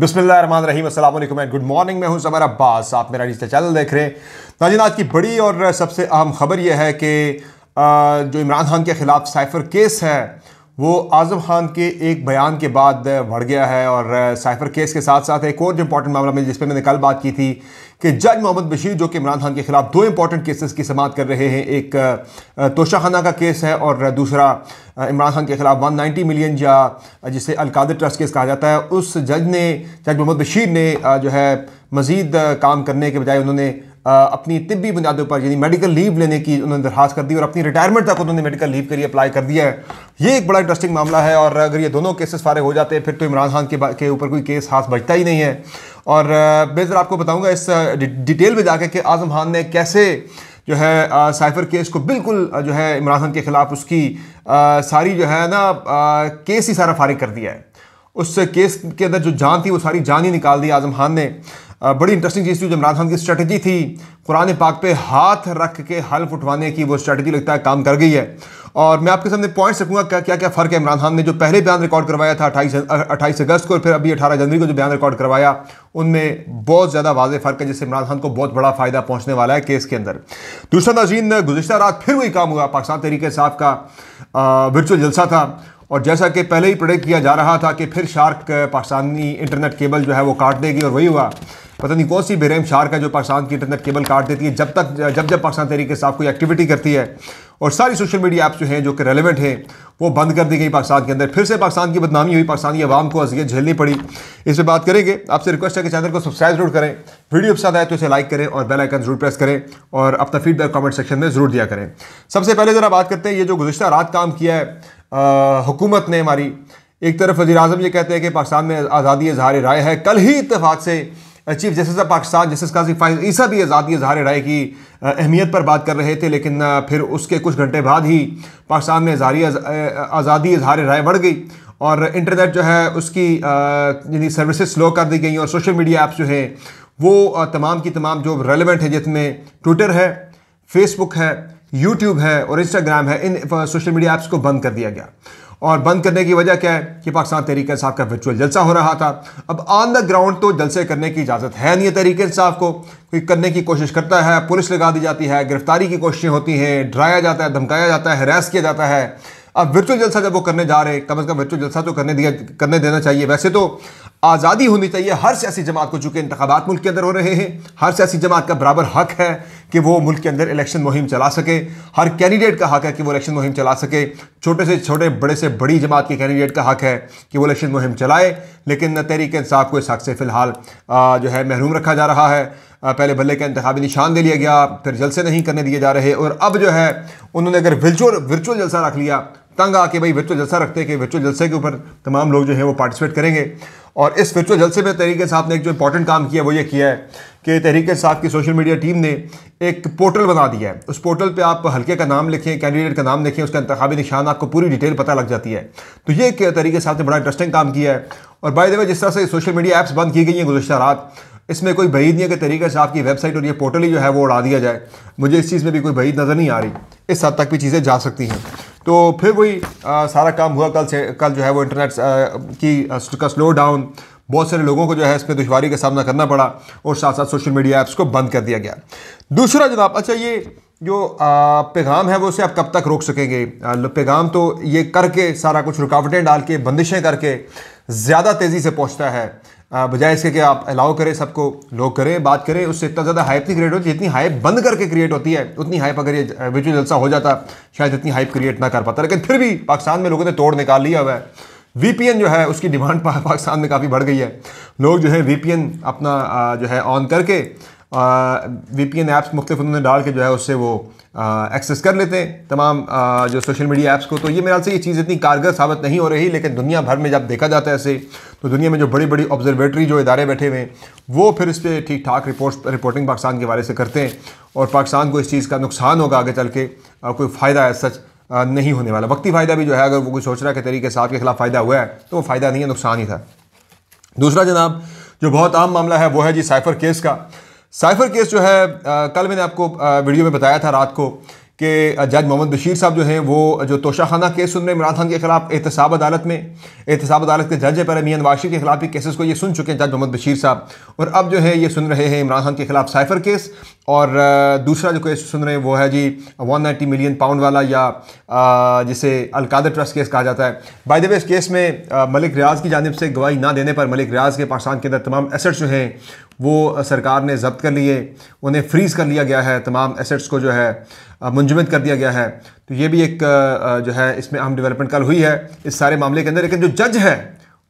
बिस्मिल्लाम असलम and good morning मैं हूं समर अब्बास आप मेरा डिजिटल चैनल देख रहे हैं नाजिन आज की बड़ी और सबसे अहम खबर यह है कि जो इमरान खान के ख़िलाफ़ साइफर केस है वो आज़म खान के एक बयान के बाद बढ़ गया है और साइफर केस के साथ साथ एक और जो इंपॉर्टेंट मामला में जिस पर मैंने कल बात की थी कि जज मोहम्मद बशीर जो कि इमरान खान के खिलाफ दो इंपॉर्टेंट केसेस की समात कर रहे हैं एक तोशाखाना का केस है और दूसरा इमरान खान के खिलाफ 190 मिलियन या जिसे अलकादर ट्रस्ट केस कहा जाता है उस जज ने जज मोहम्मद बशीर ने जो है मज़ीद काम करने के बजाय उन्होंने अपनी तिबी बुनियादों पर यानी मेडिकल लीव लेने की उन्होंने दरखास्त कर दी और अपनी रिटायरमेंट तक उन्होंने मेडिकल लीव के लिए अप्लाई कर दिया है ये एक बड़ा इंटरेस्टिंग मामला है और अगर ये दोनों केसेस फारे हो जाते हैं फिर तो इमरान खान के के ऊपर कोई केस हाथ बचता ही नहीं है और बेहतर आपको बताऊँगा इस डिटेल में जाकर कि आज़म खान ने कैसे जो है साइफर केस को बिल्कुल जो है इमरान खान के ख़िलाफ़ उसकी आ, सारी जो है ना आ, केस ही सारा फारिग कर दिया है उस केस के अंदर जो जान थी वो सारी जान ही निकाल दी आज़म खान ने बड़ी इंटरेस्टिंग चीज़ थी जो इमरान खान की स्ट्रेटजी थी कुरान पाक पे हाथ रख के हल्फ उठवाने की वो स्ट्रेटजी लगता है काम कर गई है और मैं आपके सामने पॉइंट्स रखूँगा क्या क्या क्या फ़र्क है इमरान खान ने जो पहले बयान रिकॉर्ड करवाया था अट्ठाईस अट्ठाईस अगस्त को और फिर अभी अठारह जनवरी को जो बयान रिकॉर्ड करवाया उनमें बहुत ज़्यादा वाज फ़र्क है जिससे इमरान खान को बहुत बड़ा फ़ायदा पहुँचने वाला है केस के अंदर दूसरा नाजीन गुजशत रात फिर वही काम हुआ पाकिस्तान तरीके साहब का वर्चुअल जलसा था और जैसा कि पहले ही प्रोडक्ट किया जा रहा था कि फिर शार्क पाकिस्तानी इंटरनेट केबल जो है वो काट देगी और वही हुआ पता नहीं कौन सी बेरहम शार का जो पाकिस्तान की इंटरनेट केबल काट देती है जब तक जब जब पाकिस्तान तरीके साफ कोई एक्टिविटी करती है और सारी सोशल मीडिया ऐप्स जो हैं जो कि रेलिवेंट हैं वो बंद कर दी गई पाकिस्तान के अंदर फिर से पाकिस्तान की बदनामी हुई पाकिस्तान की आवाम को अजियत झेलनी पड़ी इस पर बात करेंगे आपसे रिक्वेस्ट है कि चैनल को सब्सक्राइब जरूर करें वीडियो पसंद आए तो इसे लाइक करें और बेल आइकन जरूर प्रेस करें और अपना फीडबैक कमेंट सेक्शन में जरूर दिया करें सबसे पहले ज़रा बात करते हैं ये जो गुजशत रात काम किया है हुकूमत ने हमारी एक तरफ वजी अजम ये कहते हैं कि पाकिस्तान में आज़ादी इजहार राय है कल ही इतफाक़ से chief justice of Pakistan justice Qazi Faez Isa भी आज़ादी इजहार राय की अहमियत पर बात कर रहे थे लेकिन फिर उसके कुछ घंटे बाद ही पाकिस्तान में इजहारी आज़ादी इजहार राय बढ़ गई और इंटरनेट जो है उसकी यानी सर्विसेज स्लो कर दी गई और सोशल मीडिया ऐप्स जो है वो तमाम की तमाम जो रेलिवेंट है जिसमें ट्विटर है फेसबुक है यूट्यूब है और इंस्टाग्राम है इन सोशल मीडिया ऐप्स को बंद कर दिया गया और बंद करने की वजह क्या है कि पाकिस्तान तहरीक इंसाफ का वर्चुअल जलसा हो रहा था अब ऑन द ग्राउंड तो जलसे करने की इजाज़त है नहीं है तहरीक इंसाफ को कोई करने की कोशिश करता है पुलिस लगा दी जाती है गिरफ्तारी की कोशिशें होती हैं डराया जाता है धमकाया जाता है हरास किया जाता है अब वर्चुअल जलसा जब वो करने जा रहे कम अज़ कम वर्चुअल जलसा तो करने दिया करने देना चाहिए वैसे तो आज़ादी होनी चाहिए हर सियासी जमात को चूँकि इंतबात मुल्क के अंदर हो रहे हैं हर सियासी जमात का बराबर हक है कि वो मुल्क के अंदर इलेक्शन मुहिम चला सके हर कैंडिडेट का हक है कि वो इलेक्शन मुहिम चला सके छोटे से छोटे बड़े से बड़ी जमात के कैंडिडेट का हक है कि वो इलेक्शन मुहिम चलाए लेकिन तहरीक इंसाफ को इस हक से फ़िलहाल जो है महरूम रखा जा रहा है पहले भले का इंतबी निशान दे लिया गया फिर जलसे नहीं करने दिए जा रहे और अब जो है उन्होंने अगर विचुअल वर्चुअल जलसा रख लिया तंग आके भाई वर्चुअल जलसा रखते हैं कि वर्चुअल जलसे के ऊपर तमाम लोग जो हैं वो पार्टिसिपेट करेंगे और इस वर्चुअल जलसे में तरीके साहब ने एक जो इंपॉर्टेंट काम किया वो ये किया है कि तहरीक साहब की सोशल मीडिया टीम ने एक पोर्टल बना दिया है उस पोर्टल पे आप हल्के का नाम लिखें कैंडिडेट का नाम लिखें उसका इंतबी निशान आपको पूरी डिटेल पता लग जाती है तो ये एक तरीके साहब ने बड़ा इंटरेस्टिंग काम किया है और बाय द जिस तरह से सोशल मीडिया ऐप्स बंद की गई हैं गुजशत रात इसमें कोई भईद नहीं है कि तरीके से आपकी वेबसाइट और ये पोर्टल ही जो है वो उड़ा दिया जाए मुझे इस चीज़ में भी कोई भईद नज़र नहीं आ रही इस हद तक भी चीज़ें जा सकती हैं तो फिर वही सारा काम हुआ कल से कल जो है वो इंटरनेट की का स्लो डाउन बहुत सारे लोगों को जो है इसमें दुशारी का सामना करना पड़ा और साथ साथ सोशल मीडिया ऐप्स को बंद कर दिया गया दूसरा जनाब अच्छा ये जो पैगाम है वो उसे आप कब तक रोक सकेंगे पैगाम तो ये करके सारा कुछ रुकावटें डाल के बंदिशें करके ज़्यादा तेज़ी से पहुँचता है बजाय इसके कि आप अलाउ करें सबको लोग करें बात करें उससे इतना ज़्यादा हाइप नहीं क्रिएट होती जितनी हाइप बंद करके क्रिएट होती है उतनी हाइप अगर ये विजुअल जलसा हो जाता शायद इतनी हाइप क्रिएट ना कर पाता लेकिन फिर भी पाकिस्तान में लोगों ने तोड़ निकाल लिया हुआ है वी जो है उसकी डिमांड पाकिस्तान में काफ़ी बढ़ गई है लोग जो है वी अपना जो है ऑन करके वी पी एन ऐप्स मुख्तफ उन्होंने डाल के जो है उससे वो एक्सेस कर लेते हैं तमाम आ, जो सोशल मीडिया ऐप्स को तो ये मेरे ख्याल से ये चीज़ इतनी कारगर साबित नहीं हो रही लेकिन दुनिया भर में जब देखा जाता है ऐसे तो दुनिया में जो बड़ी बड़ी ऑब्जर्वेटरी जो इदारे बैठे हुए हैं वो फिर इस पर ठीक ठाक रिपोर्ट रिपोर्टिंग पाकिस्तान के हवाले से करते हैं और पाकिस्तान को इस चीज़ का नुकसान होगा आगे चल के कोई फ़ायदा है सच नहीं होने वाला वक्ती फ़ायदा भी जो है अगर वो कोई सोच रहा है कि तरीके साहब के खिलाफ फ़ायदा हुआ है तो वो फ़ायदा नहीं है नुकसान ही था दूसरा जनाब जो बहुत आम मामला है वो है जी साइफर केस का साइफर केस जो है आ, कल मैंने आपको आ, वीडियो में बताया था रात को कि जज मोहम्मद बशीर साहब जो हैं वो जो तोशाखाना केस सुन रहे इमरान खान के खिलाफ एहतसाब अदालत में एहतसाब अदालत के जज है पर मियाँ वाशी के खिलाफ भी केसेस को ये सुन चुके हैं जज मोहम्मद बशीर साहब और अब जो है ये सुन रहे हैं इमरान खान के खिलाफ साइफर केस और दूसरा जो केस सुन रहे हैं वो है जी वन नाइन्टी मिलियन पाउंड वाला या जिसे अलकादर ट्रस्ट केस कहा जाता है बाई द इस केस में मलिक रियाज की जानब से गवाही ना देने पर मलिक रियाज के पाकिस्तान के अंदर तमाम एसेट्स जो हैं वो सरकार ने जब्त कर लिए उन्हें फ्रीज़ कर लिया गया है तमाम एसेट्स को जो है मुंजमद कर दिया गया है तो ये भी एक जो है इसमें अहम डेवलपमेंट कल हुई है इस सारे मामले के अंदर लेकिन जो जज है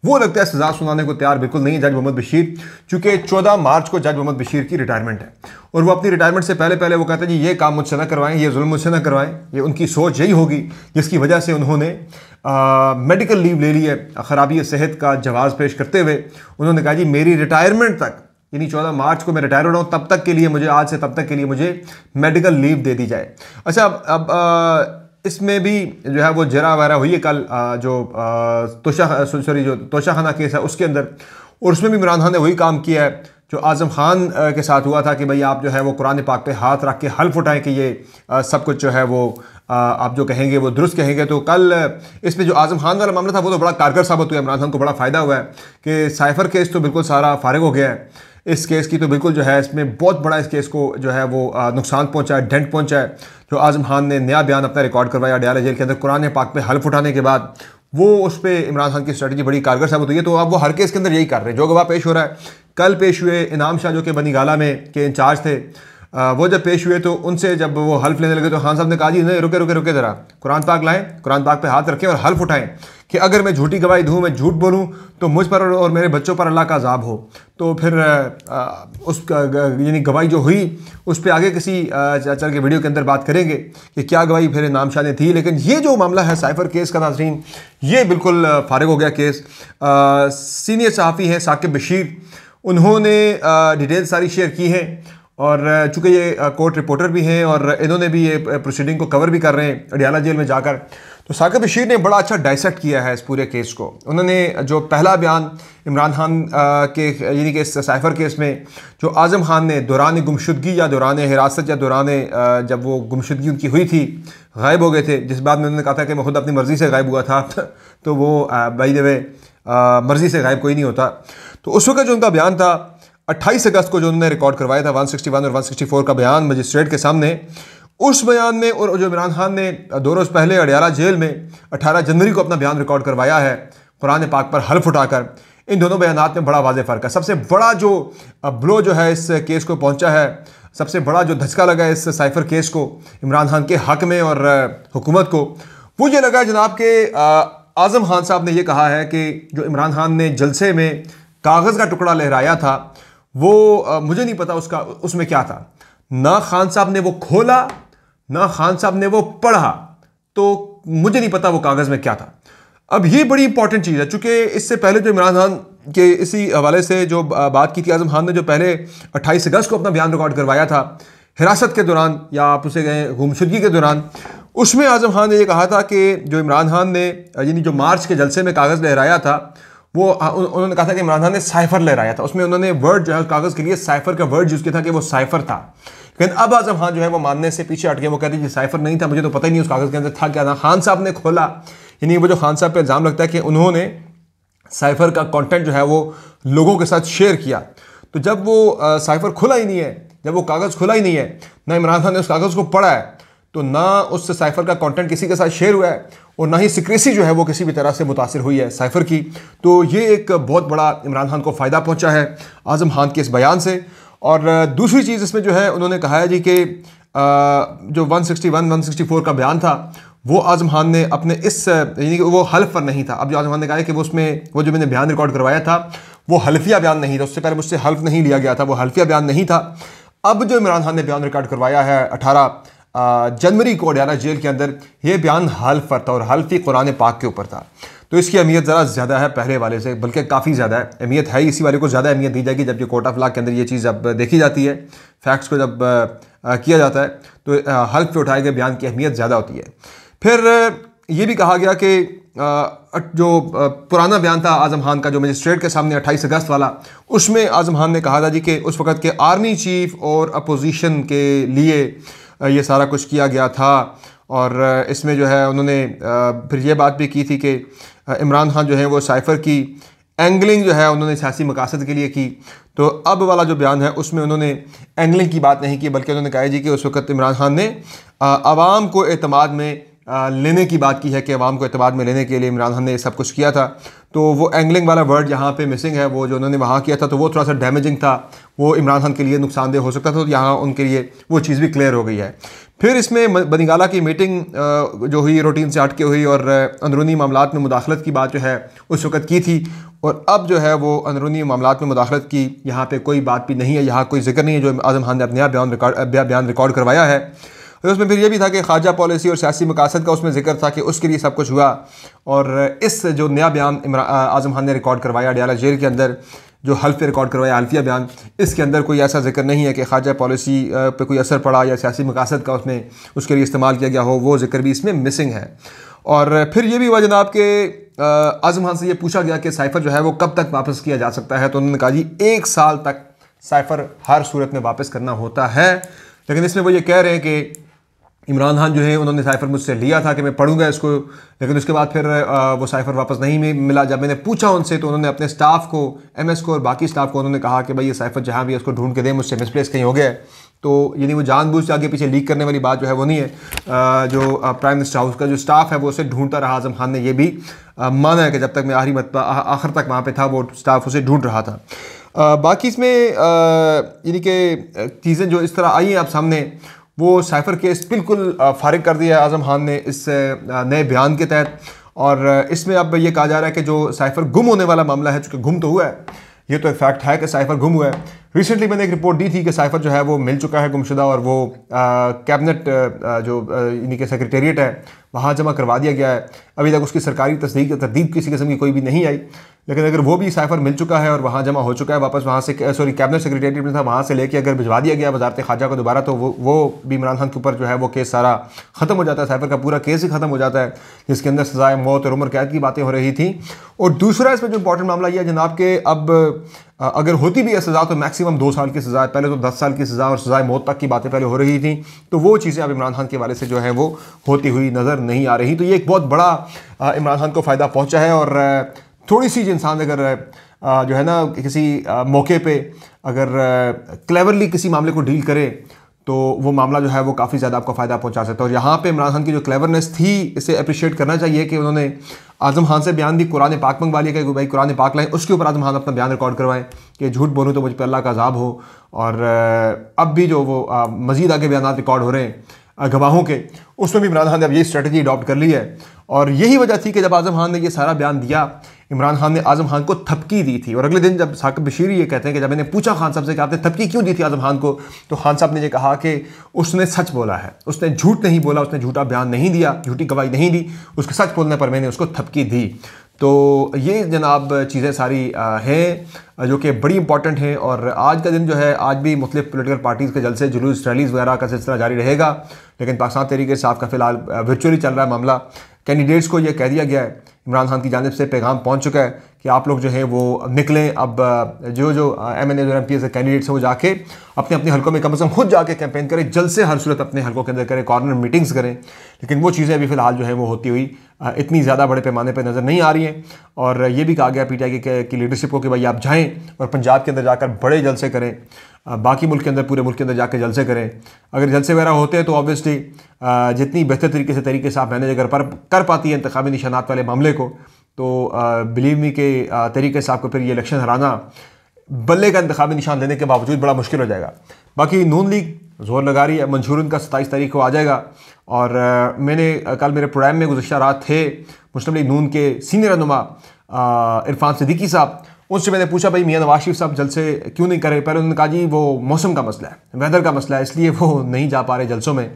वो लगता है सजा सुनाने को तैयार बिल्कुल नहीं है जज मोहम्मद बशीर चूंकि चौदह मार्च को जज मोहम्मद बशीर की रिटायरमेंट है और वो अपनी रिटायरमेंट से पहले पहले वो कहते हैं जी ये काम मुझसे ना करवाएं ये जुल्म मुझसे ना करवाएं ये उनकी सोच यही होगी जिसकी वजह से उन्होंने मेडिकल लीव ले ली है खराबी सेहत का जवाब पेश करते हुए उन्होंने कहा जी मेरी रिटायरमेंट तक यानी चौदह मार्च को मैं रिटायर हो रहा हूँ तब तक के लिए मुझे आज से तब तक के लिए मुझे मेडिकल लीव दे दी जाए अच्छा अब अब इसमें भी जो है वो जरा वगैरह हुई है कल आ, जो तोशा सॉरी जो तोशाखाना केस है उसके अंदर और उसमें भी इमरान खान ने वही काम किया है जो आज़म खान के साथ हुआ था कि भाई आप जो है वो कुरान पाक पे हाथ रख के हल्फ उठाएं कि ये सब कुछ जो है वो आप जो कहेंगे वो दुरुस्त कहेंगे तो कल इस पर जो आज़म खान वाला मामला था वो तो बड़ा कारगर साबित हुआ इमरान खान को बड़ा फ़ायदा हुआ है कि साइफर केस तो बिल्कुल सारा फारग हो गया है इस केस की तो बिल्कुल जो है इसमें बहुत बड़ा इस केस को जो है वो नुकसान पहुंचा है डेंट पहुंचा है जो आजम खान ने नया बयान अपना रिकॉर्ड करवाया डयाला जेल के अंदर कुरान पाक पे हल्फ उठाने के बाद वो उस पर इमरान खान की स्ट्रेटजी बड़ी कारगर साबित हुई है तो अब वो हर केस के अंदर यही कर रहे हैं जो गवाह पेश हो रहा है कल पेश हुए इनाम शाह जो कि बनी में के इंचार्ज थे वो जब पेश हुए तो उनसे जब वो हल्फ लेने लगे तो खान साहब ने कहा जी नहीं रुके रुके रुके ज़रा कुरान पाक लाएँ कुरान पाक पे हाथ रखें और हल्फ उठाएं कि अगर मैं झूठी गवाही दूँ मैं झूठ बोलूँ तो मुझ पर और मेरे बच्चों पर अल्लाह का अजाब हो तो फिर उस यानी गवाही जो हुई उस पर आगे किसी चल के वीडियो के अंदर बात करेंगे कि क्या गवाही फिर नाम शाह ने थी लेकिन ये जो मामला है साइफर केस का नाजरीन ये बिल्कुल फारग हो गया केस सीनियर सहाफ़ी हैं साकिब बशीर उन्होंने डिटेल सारी शेयर की हैं और चूँकि ये कोर्ट रिपोर्टर भी हैं और इन्होंने भी ये प्रोसीडिंग को कवर भी कर रहे हैं अडियाला जेल में जाकर तो साकब बशीर ने बड़ा अच्छा डाइसेक्ट किया है इस पूरे केस को उन्होंने जो पहला बयान इमरान खान के यानी कि इस साइफर केस में जो आज़म खान ने दौरान गुमशुदगी या दौरान हिरासत या दौरान जब वो गुमशुदगी उनकी हुई थी गायब हो गए थे जिस बात में उन्होंने कहा था कि मैं खुद अपनी मर्ज़ी से गायब हुआ था तो वो बाई दे मर्ज़ी से गायब कोई नहीं होता तो उस वक्त जो उनका बयान था 28 अगस्त को जो उन्होंने रिकॉर्ड करवाया था 161 और 164 का बयान मजिस्ट्रेट के सामने उस बयान में और जो इमरान खान ने दो रोज़ पहले अडियाला जेल में 18 जनवरी को अपना बयान रिकॉर्ड करवाया है कुरान पाक पर हल्फ उठाकर इन दोनों बयान में बड़ा वाज फ़र्क है सबसे बड़ा जो ब्लो जो है इस केस को पहुँचा है सबसे बड़ा जो धचका लगा इस साइफर केस को इमरान खान के हक में और हुकूमत को वो ये लगा जनाब के आज़म खान साहब ने यह कहा है कि जो इमरान खान ने जलसे में कागज़ का टुकड़ा लहराया था वो आ, मुझे नहीं पता उसका उसमें क्या था ना खान साहब ने वो खोला ना खान साहब ने वो पढ़ा तो मुझे नहीं पता वो कागज़ में क्या था अब ये बड़ी इंपॉर्टेंट चीज़ है चूंकि इससे पहले जो इमरान खान के इसी हवाले से जो बात की थी आजम खान ने जो पहले 28 अगस्त को अपना बयान रिकॉर्ड करवाया था हिरासत के दौरान या आप उसे गए गुमशुदगी के दौरान उसमें आजम खान ने यह कहा था कि जो इमरान खान ने यानी जो मार्च के जलसे में कागज़ लहराया था वो उन्होंने कहा था कि इमरान खान ने साइफर लहराया था उसमें उन्होंने वर्ड जो है कागज़ के लिए साइफर का वर्ड यूज़ किया था कि वो साइफर था लेकिन अब आजम खान जो है वो मानने से पीछे हट गए वो कहते हैं साइफर नहीं था मुझे तो पता ही नहीं उस कागज़ के अंदर था क्या था खान साहब ने खोला यानी वो जो खान साहब पर इल्ज़ाम लगता है कि उन्होंने साइफर का कॉन्टेंट जो है वो लोगों के साथ शेयर किया तो जब वो साइफर खुला ही नहीं है जब वो कागज़ खुला ही नहीं है ना इमरान खान ने उस कागज़ को पढ़ा है तो ना उस साइफर का कंटेंट किसी के साथ शेयर हुआ है और ना ही सिक्रेसी जो है वो किसी भी तरह से मुतासर हुई है साइफर की तो ये एक बहुत बड़ा इमरान खान को फ़ायदा पहुंचा है आज़म खान के इस बयान से और दूसरी चीज़ इसमें जो है उन्होंने कहा है जी कि जो 161 164 का बयान था वो आजम खान ने अपने इस यानी कि वो हल्फ पर नहीं था अब जो आजम खान ने कहा है कि वो उसमें वो जो मैंने बयान रिकॉर्ड करवाया था वो हल्फिया बयान नहीं था उससे पहले मुझसे हल्फ नहीं लिया गया था वो हल्फिया बयान नहीं था अब जो इमरान खान ने बयान रिकॉर्ड करवाया है अठारह जनवरी को अडयाला जेल के अंदर यह बयान हल्फ पर था और हल्फ ही कुरान पाक के ऊपर था तो इसकी अहमियत ज़रा ज़्यादा है पहले वाले से बल्कि काफ़ी ज़्यादा है अहमियत है इसी वाले को ज़्यादा अहमियत दी जाएगी जबकि कोर्ट ऑफ लॉ के अंदर ये चीज़ अब देखी जाती है फैक्ट्स को जब किया जाता है तो हल्फ पे उठाए गए बयान की अहमियत ज़्यादा होती है फिर ये भी कहा गया कि जो पुराना बयान था आज़म खान का जो मजिस्ट्रेट के सामने 28 अगस्त वाला उसमें आज़म खान ने कहा था जी कि उस वक्त के आर्मी चीफ और अपोजिशन के लिए ये सारा कुछ किया गया था और इसमें जो है उन्होंने फिर ये बात भी की थी कि इमरान खान जो है वो साइफ़र की एंगलिंग जो है उन्होंने सियासी मकासद के लिए की तो अब वाला जो बयान है उसमें उन्होंने एंगलिंग की बात नहीं की बल्कि उन्होंने कहा जी कि उस वक्त इमरान खान ने आवाम को अतमाद में लेने की बात की है कि आवाम को अतमाद में लेने के लिए इमरान खान ने सब कुछ किया था तो वो एंगलिंग वाला वर्ड यहाँ पे मिसिंग है वो जो उन्होंने वहाँ किया था तो वो थोड़ा सा डैमेजिंग था वो इमरान खान के लिए नुकसानदेह हो सकता था तो यहाँ उनके लिए वो चीज़ भी क्लियर हो गई है फिर इसमें बनिगाला की मीटिंग जो हुई रूटीन से हटके हुई और अंदरूनी मामला में मुदाखलत की बात जो है उस वक्त की थी और अब जो है वो अंदरूनी मामला में मुदाखलत की यहाँ पर कोई बात भी नहीं है यहाँ कोई जिक्र नहीं है जो आजम खान ने अपने बयान रिकॉर्ड बयान रिकॉर्ड करवाया है फिर तो उसमें फिर ये भी था कि ख्वाजा पॉलिसी और सियासी मकासद का उसमें जिक्र था कि उसके लिए सब कुछ हुआ और इस जो नया बयान आजम खान ने रिकॉर्ड करवाया अडियाला जेल के अंदर जो हल्फ रिकॉर्ड करवाया हल्फिया बयान इसके अंदर कोई ऐसा जिक्र नहीं है कि खाजा पॉलिसी पे कोई असर पड़ा या सियासी मकासद का उसमें उसके लिए इस्तेमाल किया गया हो वो जिक्र भी इसमें मिसिंग है और फिर ये भी हुआ जनाब के आजम खान से ये पूछा गया कि साइफर जो है वो कब तक वापस किया जा सकता है तो उन्होंने कहा जी एक साल तक साइफर हर सूरत में वापस करना होता है लेकिन इसमें वो ये कह रहे हैं कि इमरान खान जो है उन्होंने साइफ़र मुझसे लिया था कि मैं पढ़ूंगा इसको लेकिन उसके बाद फिर वो साइफ़र वापस नहीं मिला जब मैंने पूछा उनसे तो उन्होंने अपने स्टाफ़ को एम को और बाकी स्टाफ़ को उन्होंने कहा कि भाई ये साइफ़र जहाँ भी है उसको ढूंढ के दें मुझसे मिसप्लेस कहीं हो गया है तो यानी वो जानबूझ के आगे पीछे लीक करने वाली बात जो है वो नहीं है आ, जो प्राइम मिनिस्टर हाउस का जो स्टाफ है वो उसे ढूंढता रहा आजम खान ने यह भी माना है कि जब तक मैं आखिरी मतलब आखिर तक वहाँ पर था वो स्टाफ उसे ढूंढ रहा था बाकी इसमें यानी कि चीज़ें जो इस तरह आई हैं आप सामने वो साइफर केस बिल्कुल फारिग कर दिया है आज़म खान ने इस नए बयान के तहत और इसमें अब ये कहा जा रहा है कि जो साइफर गुम होने वाला मामला है चूँकि गुम तो हुआ है ये तो एक फैक्ट है कि साइफर गुम हुआ है रिसेंटली मैंने एक रिपोर्ट दी थी कि साइफर जो है वो मिल चुका है गुमशुदा और वो कैबिनेट जो यानी कि सेक्रेटेरिएट है वहाँ जमा करवा दिया गया है अभी तक उसकी सरकारी तस्दीक तरदीब किसी किस्म की कोई भी नहीं आई लेकिन अगर वो भी साइफर मिल चुका है और वहाँ जमा हो चुका है वापस वहाँ से सॉरी कैबिनेट सेक्रेटरी में था वहाँ से लेके अगर भिजवा दिया गया वजारत खाजा को दोबारा तो वो वो भी इमरान खान के ऊपर जो है वो केस सारा ख़त्म हो जाता है साइफर का पूरा केस ही ख़त्म हो जाता है जिसके अंदर सजाए मौत और उम्र कैद की बातें हो रही थी और दूसरा इसमें जो इंपॉर्टेंट मामला यह जनाब के अब अगर होती भी है सज़ा तो मैक्सिमम दो साल की सज़ा पहले तो दस साल की सज़ा और सज़ाए मौत तक की बातें पहले हो रही थी तो वो चीज़ें अब इमरान खान के वाले से जो है वो होती हुई नज़र नहीं आ रही तो ये एक बहुत बड़ा इमरान खान को फ़ायदा पहुँचा है और थोड़ी सी इंसान अगर जो है ना किसी मौके पे अगर क्लेवरली किसी मामले को डील करे तो वो मामला जो है वो काफ़ी ज़्यादा आपको फ़ायदा पहुंचा सकता है और यहाँ पे इमरान खान की जो क्लेवरनेस थी इसे अप्रिशिएट करना चाहिए कि उन्होंने आजम खान से बयान दी कुरान पाक मंगवा लिया कि भाई कुरान पाक लाएँ उसके ऊपर आजम खान अपना बयान रिकॉर्ड करवाएं कि झूठ बोलूँ तो मुझ पर अल्लाह का अजाब हो और अब भी जो वो मज़ीद आगे बयान रिकॉर्ड हो रहे हैं गवाहों के उसमें भी इमरान खान ने अब ये स्ट्रेटजी अडॉप्ट कर ली है और यही वजह थी कि जब आजम खान ने ये सारा बयान दिया इमरान खान ने आजम खान को थपकी दी थी और अगले दिन जब साकब बशीर ये कहते हैं कि जब मैंने पूछा खान साहब से कि आपने थपकी क्यों दी थी आजम खान को तो खान साहब ने यह कहा कि उसने सच बोला है उसने झूठ नहीं बोला उसने झूठा बयान नहीं दिया झूठी गवाही नहीं दी उसके सच बोलने पर मैंने उसको थपकी दी तो ये जनाब चीज़ें सारी हैं जो कि बड़ी इंपॉर्टेंट है और आज का दिन जो है आज भी मुख्तलिफ पोलिटिकल पार्टीज़ के जलसे जुलूस रैलीज़ वगैरह का सिलसिला जारी रहेगा लेकिन पाकिस्तान तरीके साफ का फिलहाल वर्चुअली चल रहा है मामला कैंडिडेट्स को यह कह दिया गया है इमरान खान की जानब से पैगाम पहुँच चुका है कि आप लोग जो है वो निकलें अब जो जो M N M P S candidates हैं वो जाके अपने अपने हलकों में कम से कम खुद जाके कैंपेन करें जल्द से हर सूरत अपने हल्कों के अंदर करें कॉर्नर मीटिंग्स करें लेकिन वो चीज़ें अभी फ़िलहाल जो है वो होती हुई इतनी ज़्यादा बड़े पैमाने पर नज़र नहीं आ रही हैं और ये भी कहा गया पी टी आई की लीडरशिप को कि भाई आप जाएँ करें और पंजाब के अंदर जाकर बड़े जलसे करें बाकी मुल्क के अंदर पूरे मुल्क के अंदर जाकर जलसे करें अगर जलसे वगैरह होते हैं तो ऑब्वियसली जितनी बेहतर तरीके से तरीके से आप मैनेज अगर पर कर पाती है इंतबी निशानात वाले मामले को तो बिलीव मी के तरीके से आपको फिर ये इलेक्शन हराना बल्ले का इंतबी निशान लेने के बावजूद बड़ा मुश्किल हो जाएगा बाकी नून लीग जोर लगा रही है मंशूर का सत्ताईस तारीख को आ जाएगा और मैंने कल मेरे प्रोग्राम में गुजशत रात थे मुस्लिम लीग नून के सीनियर रहनुमा इरफान सिद्दीकी साहब उनसे मैंने पूछा भाई मियाँ नवाज शरीफ साहब जलसे क्यों नहीं करे पहले उन्होंने कहा जी वो मौसम का मसला है वेदर का मसला है इसलिए वो नहीं जा पा रहे जलसों में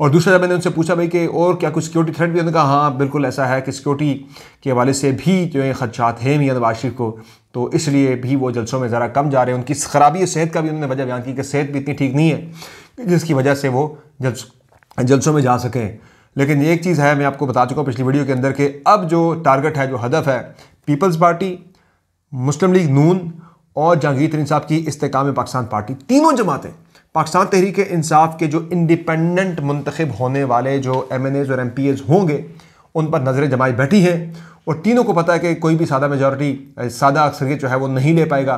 और दूसरा जब मैंने उनसे पूछा भाई कि और क्या कुछ सिक्योरिटी थ्रेट भी उन्होंने कहा हाँ बिल्कुल ऐसा है कि सिक्योरिटी के हवाले से भी जो है खदशात हैं मियाँ नवाज शरीफ को तो इसलिए भी वो जलसों में ज़रा कम जा रहे हैं उनकी खराबी सेहत का भी उन्होंने वजह बयान की कि सेहत भी इतनी ठीक नहीं है जिसकी वजह से वो जल्स जलसों में जा सकें लेकिन एक चीज़ है मैं आपको बता चुका हूँ पिछली वीडियो के अंदर कि अब जो टारगेट है जो हदफ है पीपल्स पार्टी मुस्लिम लीग नून और जहांगीर तरीन साहब की इस्तेकाम पाकिस्तान पार्टी तीनों जमातें पाकिस्तान तहरीक इंसाफ के जो इंडिपेंडेंट मुंतखब होने वाले जो एम एन एज और एम पी एज होंगे उन पर नज़रें जमाई बैठी हैं और तीनों को पता है कि कोई भी सादा मेजॉरिटी सादा अक्सरियत जो है वो नहीं ले पाएगा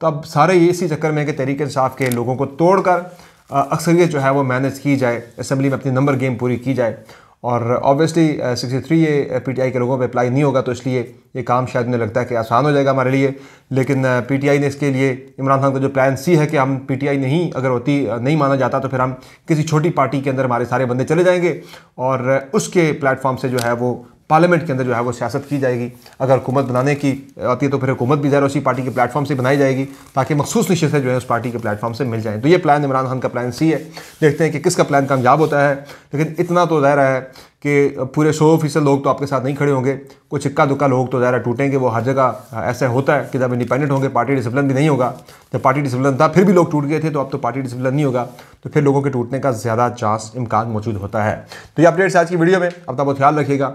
तो अब सारे ये इसी चक्कर में कि तहरीक इंसाफ के लोगों को तोड़कर अक्सरियत जो है वो मैनेज की जाए असम्बली में अपनी नंबर गेम पूरी की जाए और ऑब्वियसली सिक्सटी थ्री ये पी uh, के लोगों पर अप्लाई नहीं होगा तो इसलिए ये काम शायद उन्हें लगता है कि आसान हो जाएगा हमारे लिए लेकिन पी uh, ने इसके लिए इमरान खान का जो प्लान सी है कि हम पी नहीं अगर होती uh, नहीं माना जाता तो फिर हम किसी छोटी पार्टी के अंदर हमारे सारे बंदे चले जाएंगे और उसके प्लेटफॉर्म से जो है वो पार्लियामेंट के अंदर जो है वो सियासत की जाएगी अगर हुकूमत बनाने की आती है तो फिर हुकूमत भी ज़्यादा उसी पार्टी के प्लेटफॉर्म से बनाई जाएगी ताकि मखसूस नशस्तें जो है उस पार्टी के प्लेटफॉर्म से मिल जाएँ तो ये प्लान इमरान खान का प्लान सी है देखते हैं कि किसका प्लान कामयाब होता है लेकिन इतना तो ज़ाहिर है कि पूरे सौ फीसद लोग तो आपके साथ नहीं खड़े होंगे कुछ इक्का दुक्का लोग तो ज़्यादा टूटेंगे वो हर जगह ऐसा होता है कि जब इंडिपेंडेंट होंगे पार्टी डिसिप्लिन भी नहीं होगा जब पार्टी डिसिप्लिन था फिर भी लोग टूट गए थे तो अब तो पार्टी डिसिप्लिन नहीं होगा तो फिर लोगों के टूटने का ज़्यादा चांस इम्कान मौजूद होता है तो ये अपडेट्स आज की वीडियो में अपना बहुत ख्याल रखिएगा